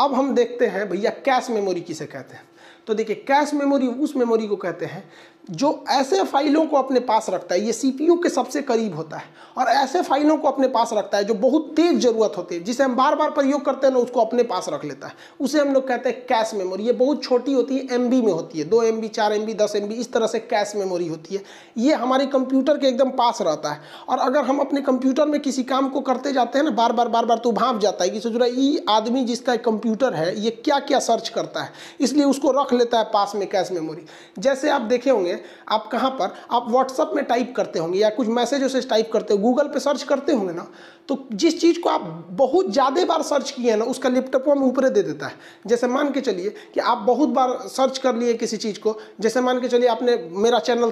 अब हम देखते हैं भैया कैश मेमोरी किसे कहते हैं तो देखिए कैश मेमोरी उस मेमोरी को कहते हैं जो ऐसे फाइलों को अपने पास रखता है ये सीपीयू के सबसे करीब होता है और ऐसे फाइलों को अपने पास रखता है जो बहुत तेज ज़रूरत होती है जिसे हम बार बार प्रयोग करते हैं ना उसको अपने पास रख लेता है उसे हम लोग कहते हैं कैश मेमोरी ये बहुत छोटी होती है एम में होती है दो एम बी चार एम बी दस एम बी इस तरह से कैश मेमोरी होती है ये हमारे कंप्यूटर के एकदम पास रहता है और अगर हम अपने कंप्यूटर में किसी काम को करते जाते हैं ना बार बार बार बार तो भाप जाता है कि सोच रहा ये आदमी जिसका कंप्यूटर है ये क्या क्या सर्च करता है इसलिए उसको रख लेता है पास में कैश मेमोरी जैसे आप देखे होंगे आप कहाँ पर आप व्हाट्सअप में टाइप करते होंगे या कुछ मैसेज वैसेज टाइप करते हो गूगल पर सर्च करते होंगे ना तो जिस चीज़ को आप बहुत ज़्यादा बार सर्च किए हैं ना उसका लैपटॉप हम ऊपर दे देता है जैसे मान के चलिए कि आप बहुत बार सर्च कर लिए किसी चीज़ को जैसे मान के चलिए आपने मेरा चैनल